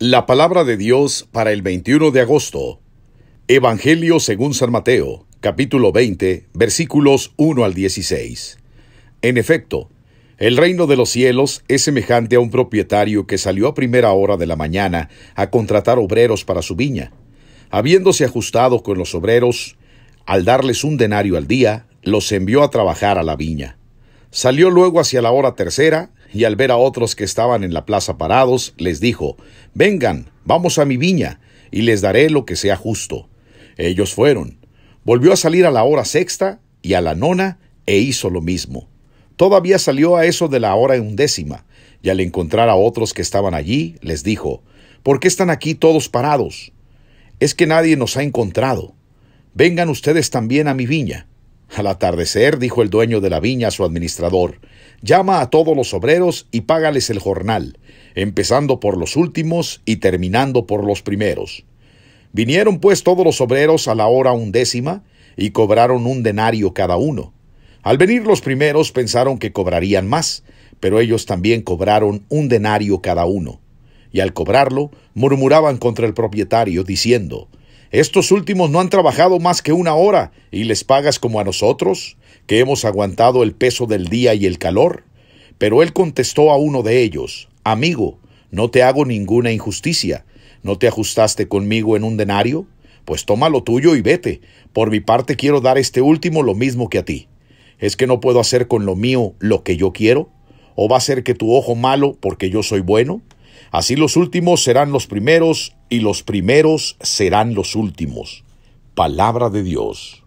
La palabra de Dios para el 21 de agosto. Evangelio según San Mateo, capítulo 20, versículos 1 al 16. En efecto, el reino de los cielos es semejante a un propietario que salió a primera hora de la mañana a contratar obreros para su viña. Habiéndose ajustado con los obreros, al darles un denario al día, los envió a trabajar a la viña. Salió luego hacia la hora tercera y al ver a otros que estaban en la plaza parados, les dijo, Vengan, vamos a mi viña, y les daré lo que sea justo. Ellos fueron. Volvió a salir a la hora sexta y a la nona, e hizo lo mismo. Todavía salió a eso de la hora undécima, y al encontrar a otros que estaban allí, les dijo, ¿Por qué están aquí todos parados? Es que nadie nos ha encontrado. Vengan ustedes también a mi viña. Al atardecer, dijo el dueño de la viña a su administrador, llama a todos los obreros y págales el jornal, empezando por los últimos y terminando por los primeros. Vinieron pues todos los obreros a la hora undécima y cobraron un denario cada uno. Al venir los primeros pensaron que cobrarían más, pero ellos también cobraron un denario cada uno. Y al cobrarlo, murmuraban contra el propietario, diciendo, estos últimos no han trabajado más que una hora y les pagas como a nosotros, que hemos aguantado el peso del día y el calor. Pero él contestó a uno de ellos, Amigo, no te hago ninguna injusticia. ¿No te ajustaste conmigo en un denario? Pues toma lo tuyo y vete. Por mi parte quiero dar este último lo mismo que a ti. ¿Es que no puedo hacer con lo mío lo que yo quiero? ¿O va a ser que tu ojo malo porque yo soy bueno? Así los últimos serán los primeros y los primeros serán los últimos. Palabra de Dios.